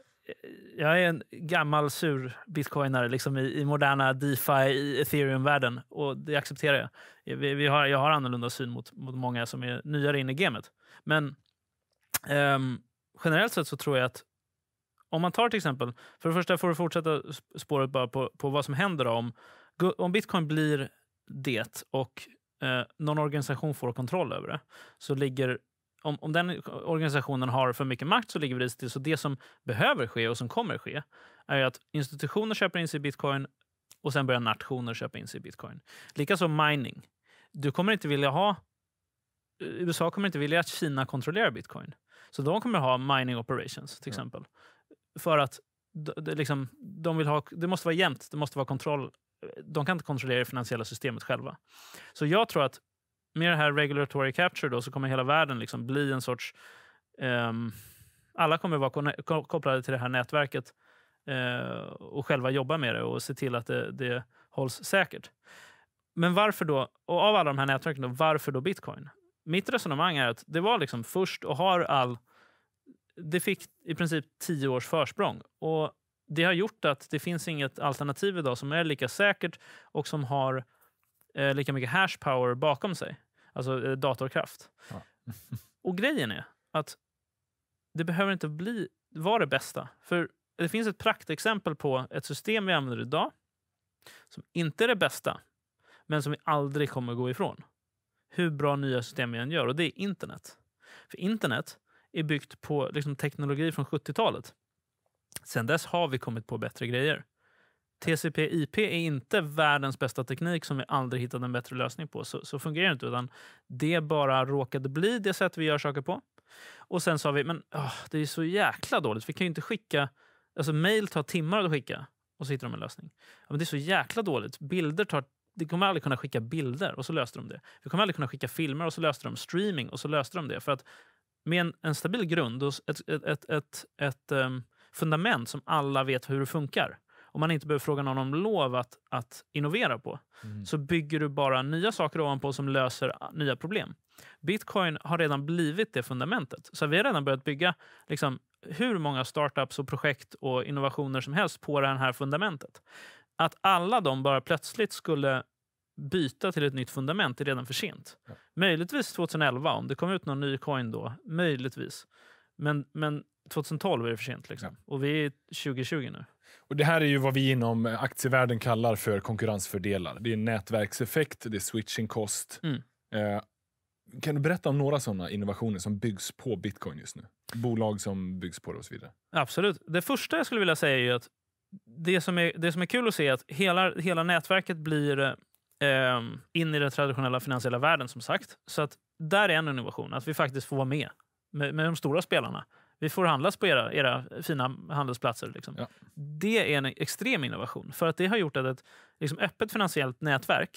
jag är en gammal sur bitcoinare liksom i, i moderna DeFi, ethereum-världen. Och det accepterar jag. Eh, vi, vi, har, jag har annorlunda syn mot, mot många som är nyare in i gamet. Men ehm, generellt sett så tror jag att om man tar till exempel, för det första får du fortsätta spåret bara på, på vad som händer om, om bitcoin blir det och eh, någon organisation får kontroll över det. Så ligger, om, om den organisationen har för mycket makt så ligger vi priset till. Så det som behöver ske och som kommer ske är att institutioner köper in sig i bitcoin och sen börjar nationer köpa in sig i bitcoin. Likaså mining. Du kommer inte vilja ha eh, USA kommer inte vilja att Kina kontrollerar bitcoin. Så de kommer ha mining operations till exempel. För att det, liksom, de vill ha, det måste vara jämnt, det måste vara kontroll. De kan inte kontrollera det finansiella systemet själva. Så jag tror att med det här regulatory capture då, så kommer hela världen liksom bli en sorts... Um, alla kommer vara kopplade till det här nätverket uh, och själva jobba med det och se till att det, det hålls säkert. Men varför då, och av alla de här nätverken, då, varför då bitcoin? Mitt resonemang är att det var liksom först och har all det fick i princip tio års försprång. Och det har gjort att det finns inget alternativ idag som är lika säkert och som har eh, lika mycket hashpower bakom sig. Alltså eh, datorkraft. Ja. och grejen är att det behöver inte vara det bästa. För det finns ett praktexempel på ett system vi använder idag som inte är det bästa, men som vi aldrig kommer gå ifrån. Hur bra nya system vi än gör. Och det är internet. För internet är byggt på liksom, teknologi från 70-talet. Sen dess har vi kommit på bättre grejer. TCP/IP är inte världens bästa teknik som vi aldrig hittat en bättre lösning på. Så, så fungerar det inte. Utan det bara råkade bli det sätt vi gör saker på. Och sen sa vi, men åh, det är så jäkla dåligt. Vi kan ju inte skicka... Alltså mail tar timmar att skicka och så hittar de en lösning. Ja, men det är så jäkla dåligt. Bilder tar... De kommer aldrig kunna skicka bilder och så löste de det. Vi kommer aldrig kunna skicka filmer och så löste de streaming och så löste de det. För att med en, en stabil grund och ett, ett, ett, ett, ehm, fundament som alla vet hur det funkar och man inte behöver fråga någon om lov att, att innovera på, mm. så bygger du bara nya saker ovanpå som löser ah, nya problem. Bitcoin har redan blivit det fundamentet. Så vi har redan börjat bygga liksom, hur många startups och projekt och innovationer som helst på det här fundamentet. Att alla de bara plötsligt skulle byta till ett nytt fundament är redan för sent. Ja. Möjligtvis 2011, om det kom ut någon ny coin då. Möjligtvis. Men, men 2012 är det för sent. Liksom. Ja. Och vi är 2020 nu. Och Det här är ju vad vi inom eh, aktievärlden kallar för konkurrensfördelar. Det är nätverkseffekt, det är switching cost. Mm. Eh, kan du berätta om några sådana innovationer som byggs på bitcoin just nu? Bolag som byggs på det och så vidare. Absolut. Det första jag skulle vilja säga är att det som är, det som är kul att se är att hela, hela nätverket blir eh, Ehm, in i den traditionella finansiella världen som sagt. Så att där är en innovation, att vi faktiskt får vara med med, med de stora spelarna. Vi får handlas på era, era fina handelsplatser. Liksom. Ja. Det är en extrem innovation. För att det har gjort att ett liksom, öppet finansiellt nätverk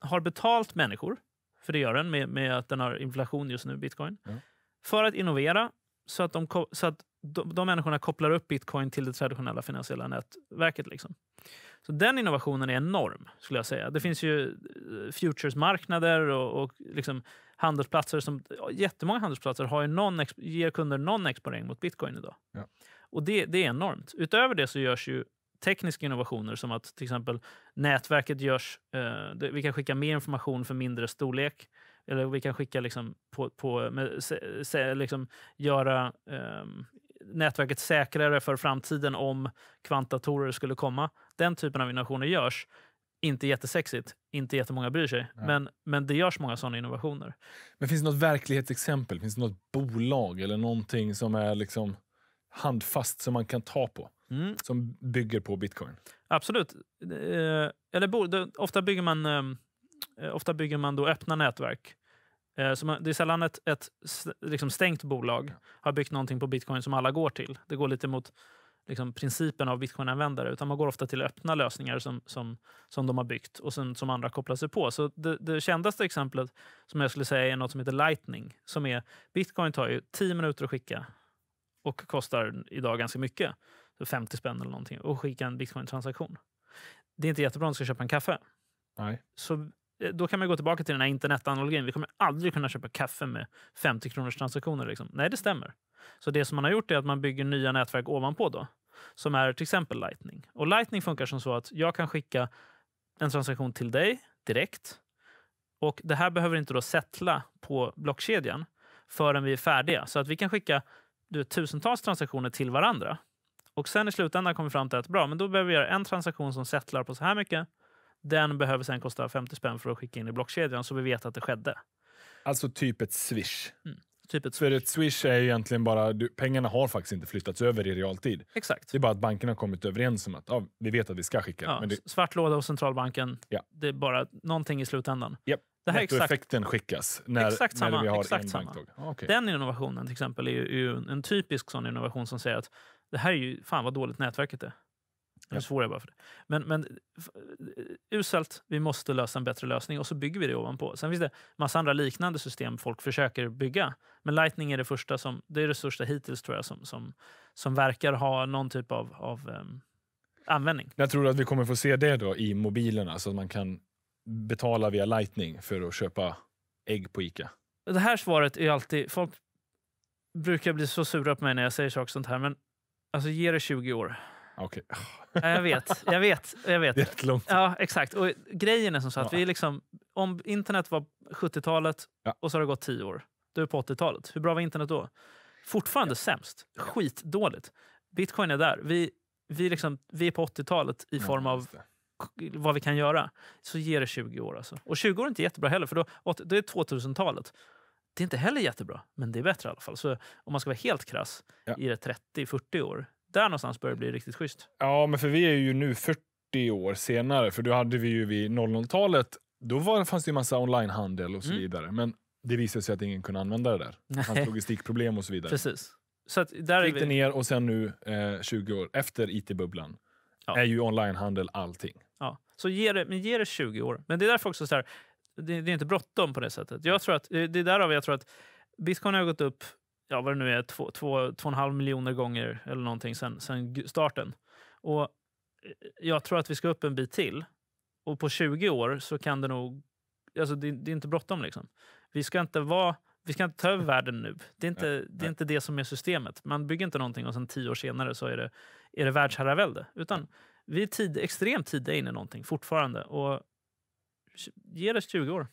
har betalt människor, för det gör den med, med att den har inflation just nu, bitcoin, ja. för att innovera så att, de, så att de, de människorna kopplar upp bitcoin till det traditionella finansiella nätverket. Liksom. Så den innovationen är enorm, skulle jag säga. Det finns ju eh, futuresmarknader och, och liksom handelsplatser. som Jättemånga handelsplatser har ju någon, ger kunder någon exponering mot bitcoin idag. Ja. Och det, det är enormt. Utöver det så görs ju tekniska innovationer som att till exempel nätverket görs... Eh, vi kan skicka mer information för mindre storlek. Eller vi kan skicka liksom på, på med, se, se, liksom göra um, nätverket säkrare för framtiden om kvantdatorer skulle komma. Den typen av innovationer görs. Inte jättesexigt, inte jättemånga bryr sig, men, men det görs många sådana innovationer. Men finns det något verklighetsexempel? Finns det något bolag eller någonting som är liksom handfast som man kan ta på? Mm. Som bygger på bitcoin? Absolut. Eh, eller, ofta bygger man eh, Eh, ofta bygger man då öppna nätverk. Eh, så det är sällan ett, ett liksom stängt bolag har byggt någonting på bitcoin som alla går till. Det går lite mot liksom, principen av bitcoinanvändare. Utan man går ofta till öppna lösningar som, som, som de har byggt och sen, som andra kopplar sig på. Så det, det kändaste exemplet som jag skulle säga är något som heter Lightning. Som är, bitcoin tar ju 10 minuter att skicka och kostar idag ganska mycket. 50 spänn eller någonting. Och skicka en bitcoin-transaktion. Det är inte jättebra om du ska köpa en kaffe. Nej. Så Eh, då kan man gå tillbaka till den här internetanalogin. Vi kommer aldrig kunna köpa kaffe med 50 kronors transaktioner. Liksom. Nej, det stämmer. Så det som man har gjort är att man bygger nya nätverk ovanpå då, som är till exempel Lightning. Och Lightning funkar som så att jag kan skicka en transaktion till dig direkt. Och det här behöver inte då settla på blockkedjan förrän vi är färdiga. Så att vi kan skicka du, tusentals transaktioner till varandra. Och sen i slutändan kommer vi fram till att bra, men då behöver vi göra en transaktion som settlar på så här mycket den behöver sen kosta 50 spänn för att skicka in i blockkedjan så vi vet att det skedde. Alltså typ ett swish. Mm. Typ ett swish. För ett swish är egentligen bara, du, pengarna har faktiskt inte flyttats över i realtid. Exakt. Det är bara att bankerna har kommit överens om att ja, vi vet att vi ska skicka. Ja, men det... Svart låda hos centralbanken. Ja. Det är bara någonting i slutändan. Yep. Det här Nettoeffekten skickas när, exakt samma, när vi har exakt en samma. banktåg. Ah, okay. Den innovationen till exempel är ju, ju en typisk sån innovation som säger att det här är ju, fan vad dåligt nätverket är. Nu ja. svor jag bara för det. Men, men uselt. Vi måste lösa en bättre lösning och så bygger vi det ovanpå. Sen finns det massa andra liknande system folk försöker bygga. Men Lightning är det första som, det är det största hittills tror jag som, som, som verkar ha någon typ av, av um, användning. Jag tror att vi kommer få se det då i mobilerna så att man kan betala via Lightning för att köpa ägg på Ica. Det här svaret är alltid... Folk brukar bli så sura på mig när jag säger saker sånt här men alltså ge det 20 år Okej. Okay. ja, jag vet. Jag vet. Jag vet. Jättelångt. Ja, exakt. Och grejen är som så att ja. vi liksom, om internet var 70-talet ja. och så har det gått 10 år. Du är på 80-talet. Hur bra var internet då? Fortfarande ja. sämst. Skitdåligt. Bitcoin är där. Vi, vi, liksom, vi är på 80-talet i form av vad vi kan göra. Så ger det 20 år. Alltså. Och 20 år är inte jättebra heller, för då, då är 2000-talet. Det är inte heller jättebra, men det är bättre i alla fall. Så om man ska vara helt krass, ja. är det 30-40 år där någonstans börjar det bli riktigt schysst. Ja, men för vi är ju nu 40 år senare, för då hade vi ju vid 00-talet, då var, fanns det ju massa onlinehandel och så mm. vidare. Men det visade sig att ingen kunde använda det där. Det fanns logistikproblem och så vidare. Precis. Så att där Gick det ner och sen nu, eh, 20 år efter IT-bubblan, ja. är ju onlinehandel allting. Ja, så ge det, men ge det 20 år. Men det är därför också så här, det, det är inte bråttom på det sättet. Jag tror att, det är därav jag tror att bitcoin har gått upp ja, vad det nu är, två, två, två och en halv miljoner gånger eller någonting sen, sen starten. Och eh, jag tror att vi ska upp en bit till. Och på 20 år så kan det nog... Alltså det, det är inte bråttom. Liksom. Vi ska inte vara... Vi ska inte ta över världen nu. Det är, inte, det är inte det som är systemet. Man bygger inte någonting och sen tio år senare så är det, är det världsherravälde. Utan vi är tid, extremt tidiga in i någonting fortfarande. Och ge det 20 år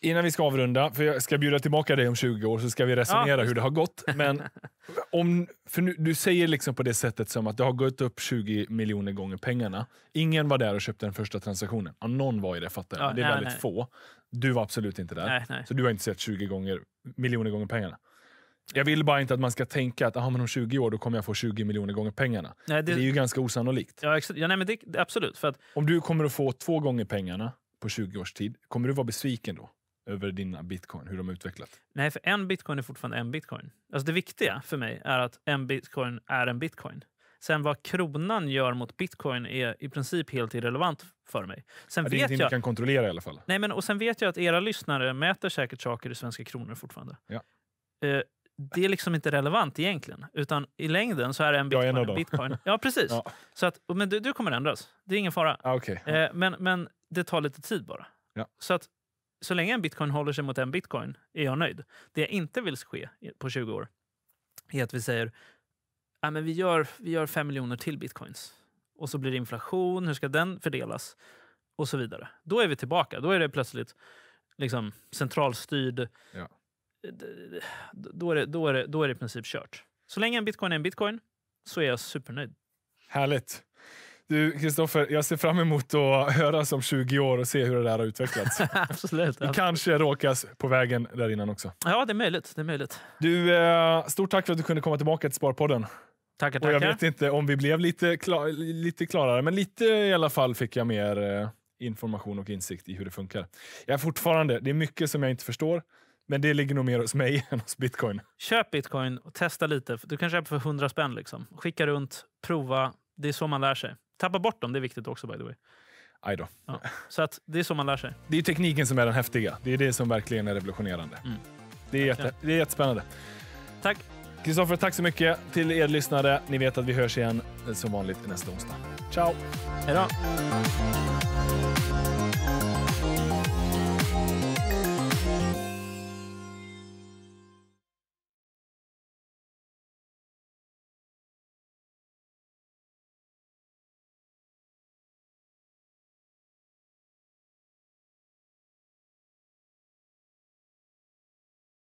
innan vi ska avrunda, för jag ska bjuda tillbaka dig om 20 år så ska vi resonera ja. hur det har gått. Men om, för nu, du säger liksom på det sättet som att det har gått upp 20 miljoner gånger pengarna. Ingen var där och köpte den första transaktionen. Ja, någon var i det fattar jag, det är nej, väldigt nej. få. Du var absolut inte där, nej, så du har inte sett 20 gånger, miljoner gånger pengarna. Jag vill bara inte att man ska tänka att aha, men om 20 år då kommer jag få 20 miljoner gånger pengarna. Nej, det, det är ju ganska osannolikt. Ja, ja nej, men det, absolut. För att, om du kommer att få två gånger pengarna på 20 års tid, kommer du vara besviken då? över dina bitcoin, hur de utvecklat? Nej, för en bitcoin är fortfarande en bitcoin. Alltså det viktiga för mig är att en bitcoin är en bitcoin. Sen vad kronan gör mot bitcoin är i princip helt irrelevant för mig. Sen det är ingenting jag, du kan kontrollera i alla fall. Nej, men, och sen vet jag att era lyssnare mäter säkert saker i svenska kronor fortfarande. Ja. Eh, det är liksom inte relevant egentligen. Utan i längden så är det en bitcoin. Jag är en, en bitcoin. Ja, precis. ja. Så att, men du, du kommer ändras. Det är ingen fara. Ah, okay. eh, men, men det tar lite tid bara. Ja. Så att så länge en bitcoin håller sig mot en bitcoin är jag nöjd. Det jag inte vill ske på 20 år är att vi säger ja, men vi, gör, vi gör 5 miljoner till bitcoins. Och så blir det inflation, hur ska den fördelas? Och så vidare. Då är vi tillbaka. Då är det plötsligt liksom, centralstyrd... Ja. Då, är det, då, är det, då är det i princip kört. Så länge en bitcoin är en bitcoin så är jag supernöjd. Härligt. Du, Kristoffer, jag ser fram emot att höras om 20 år och se hur det där har utvecklats. absolut. Vi kanske råkas på vägen där innan också. Ja, det är möjligt. Det är möjligt. Du, eh, stort tack för att du kunde komma tillbaka till Sparpodden. Tackar, tackar. jag vet inte om vi blev lite, klar, lite klarare, men lite i alla fall fick jag mer eh, information och insikt i hur det funkar. Jag är fortfarande, det är mycket som jag inte förstår, men det ligger nog mer hos mig än hos bitcoin. Köp bitcoin och testa lite. Du kan köpa för 100 spänn. Liksom. Skicka runt, prova. Det är så man lär sig. Tappa bort dem, det är viktigt också by the way. Aj då. Ja. Så att det är så man lär sig. Det är tekniken som är den häftiga. Det är det som verkligen är revolutionerande. Mm. Det, är jätte, det är jättespännande. Tack. Kristoffer, tack så mycket till er lyssnare. Ni vet att vi hörs igen eh, som vanligt nästa onsdag. Ciao! Hej då!